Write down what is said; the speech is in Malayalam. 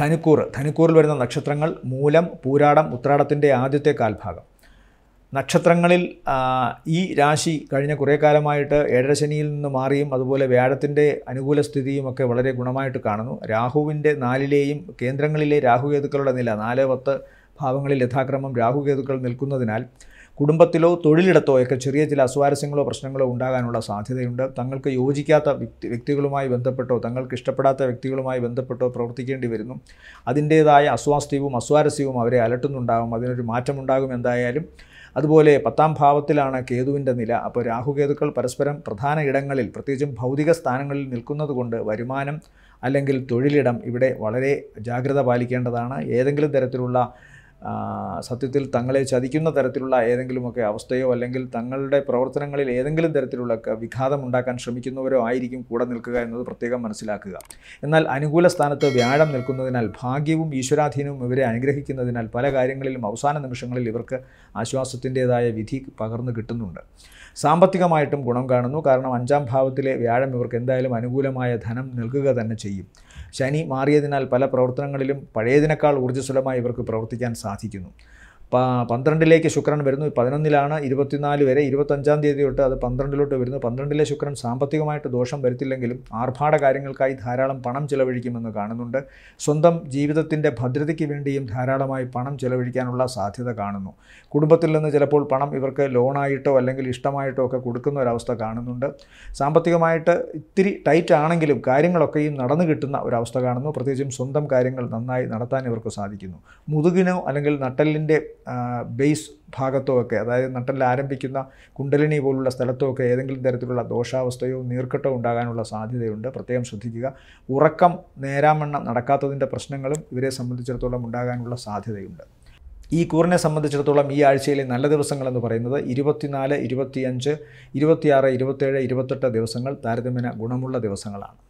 ധനുക്കൂർ ധനുക്കൂറിൽ വരുന്ന നക്ഷത്രങ്ങൾ മൂലം പൂരാടം ഉത്രാടത്തിൻ്റെ ആദ്യത്തെ കാൽഭാഗം നക്ഷത്രങ്ങളിൽ ഈ രാശി കഴിഞ്ഞ കുറേ കാലമായിട്ട് ഏഴരശനിയിൽ നിന്ന് മാറിയും അതുപോലെ വ്യാഴത്തിൻ്റെ അനുകൂല സ്ഥിതിയുമൊക്കെ വളരെ ഗുണമായിട്ട് കാണുന്നു രാഹുവിൻ്റെ നാലിലെയും കേന്ദ്രങ്ങളിലെ രാഹുകേതുക്കളുടെ നില നാല് പത്ത് ഭാവങ്ങളിൽ യഥാക്രമം രാഹുകേതുക്കൾ നിൽക്കുന്നതിനാൽ കുടുംബത്തിലോ തൊഴിലിടത്തോ ഒക്കെ ചെറിയ ചില അസ്വാരസ്യങ്ങളോ പ്രശ്നങ്ങളോ ഉണ്ടാകാനുള്ള സാധ്യതയുണ്ട് തങ്ങൾക്ക് യോജിക്കാത്ത വ്യക്തി വ്യക്തികളുമായി ബന്ധപ്പെട്ടോ തങ്ങൾക്ക് ഇഷ്ടപ്പെടാത്ത വ്യക്തികളുമായി ബന്ധപ്പെട്ടോ പ്രവർത്തിക്കേണ്ടി വരുന്നു അതിൻ്റേതായ അസ്വാസ്ഥ്യവും അസ്വാരസ്യവും അവരെ അലട്ടുന്നുണ്ടാകും അതിനൊരു മാറ്റമുണ്ടാകും എന്തായാലും അതുപോലെ പത്താം ഭാവത്തിലാണ് കേതുവിൻ്റെ നില അപ്പോൾ രാഹുകേതുക്കൾ പരസ്പരം പ്രധാന ഇടങ്ങളിൽ പ്രത്യേകിച്ചും ഭൗതിക സ്ഥാനങ്ങളിൽ നിൽക്കുന്നതുകൊണ്ട് വരുമാനം അല്ലെങ്കിൽ തൊഴിലിടം ഇവിടെ വളരെ ജാഗ്രത പാലിക്കേണ്ടതാണ് ഏതെങ്കിലും തരത്തിലുള്ള സത്യത്തിൽ തങ്ങളെ ചതിക്കുന്ന തരത്തിലുള്ള ഏതെങ്കിലുമൊക്കെ അവസ്ഥയോ അല്ലെങ്കിൽ തങ്ങളുടെ പ്രവർത്തനങ്ങളിൽ ഏതെങ്കിലും തരത്തിലുള്ള വിഘാതം ഉണ്ടാക്കാൻ ശ്രമിക്കുന്നവരോ ആയിരിക്കും കൂടെ നിൽക്കുക എന്നത് പ്രത്യേകം മനസ്സിലാക്കുക എന്നാൽ അനുകൂല സ്ഥാനത്ത് വ്യാഴം നിൽക്കുന്നതിനാൽ ഭാഗ്യവും ഈശ്വരാധീനവും ഇവരെ അനുഗ്രഹിക്കുന്നതിനാൽ പല കാര്യങ്ങളിലും അവസാന നിമിഷങ്ങളിൽ ഇവർക്ക് ആശ്വാസത്തിൻ്റെതായ വിധി പകർന്നു കിട്ടുന്നുണ്ട് സാമ്പത്തികമായിട്ടും ഗുണം കാണുന്നു കാരണം അഞ്ചാം ഭാവത്തിലെ വ്യാഴം ഇവർക്ക് എന്തായാലും അനുകൂലമായ ധനം നൽകുക തന്നെ ചെയ്യും ശനി മാറിയതിനാൽ പല പ്രവർത്തനങ്ങളിലും പഴയതിനേക്കാൾ ഊർജ്ജസ്വലമായി ഇവർക്ക് പ്രവർത്തിക്കാൻ സാധിക്കുന്നു പന്ത്രണ്ടിലേക്ക് ശുക്രൻ വരുന്നു പതിനൊന്നിലാണ് ഇരുപത്തിനാല് വരെ ഇരുപത്തഞ്ചാം തീയതി തൊട്ട് അത് പന്ത്രണ്ടിലോട്ട് വരുന്നു പന്ത്രണ്ടിലെ ശുക്രൻ സാമ്പത്തികമായിട്ട് ദോഷം വരുത്തില്ലെങ്കിലും ആർഭാട കാര്യങ്ങൾക്കായി ധാരാളം പണം ചിലവഴിക്കുമെന്ന് കാണുന്നുണ്ട് സ്വന്തം ജീവിതത്തിൻ്റെ ഭദ്രതയ്ക്ക് വേണ്ടിയും ധാരാളമായി പണം ചിലവഴിക്കാനുള്ള സാധ്യത കാണുന്നു കുടുംബത്തിൽ നിന്ന് ചിലപ്പോൾ പണം ഇവർക്ക് ലോണായിട്ടോ അല്ലെങ്കിൽ ഇഷ്ടമായിട്ടോ ഒക്കെ കൊടുക്കുന്ന ഒരവസ്ഥ കാണുന്നുണ്ട് സാമ്പത്തികമായിട്ട് ഇത്തിരി ടൈറ്റ് ആണെങ്കിലും കാര്യങ്ങളൊക്കെയും നടന്നു കിട്ടുന്ന ഒരവസ്ഥ കാണുന്നു പ്രത്യേകിച്ചും സ്വന്തം കാര്യങ്ങൾ നന്നായി നടത്താൻ ഇവർക്ക് സാധിക്കുന്നു മുതുകിനോ അല്ലെങ്കിൽ നട്ടലിൻ്റെ ബേസ് ഭാഗത്തോ ഒക്കെ അതായത് നട്ടല്ല ആരംഭിക്കുന്ന കുണ്ടലിനി പോലുള്ള സ്ഥലത്തോ ഒക്കെ ഏതെങ്കിലും തരത്തിലുള്ള ദോഷാവസ്ഥയോ നീർക്കെട്ടോ ഉണ്ടാകാനുള്ള സാധ്യതയുണ്ട് പ്രത്യേകം ശ്രദ്ധിക്കുക ഉറക്കം നേരാമണ്ണം നടക്കാത്തതിൻ്റെ പ്രശ്നങ്ങളും ഇവരെ സംബന്ധിച്ചിടത്തോളം ഉണ്ടാകാനുള്ള സാധ്യതയുണ്ട് ഈ കൂറിനെ സംബന്ധിച്ചിടത്തോളം ഈ ആഴ്ചയിലെ നല്ല ദിവസങ്ങളെന്ന് പറയുന്നത് ഇരുപത്തിനാല് ഇരുപത്തിയഞ്ച് ഇരുപത്തിയാറ് ഇരുപത്തേഴ് ഇരുപത്തെട്ട് ദിവസങ്ങൾ താരതമ്യേന ഗുണമുള്ള ദിവസങ്ങളാണ്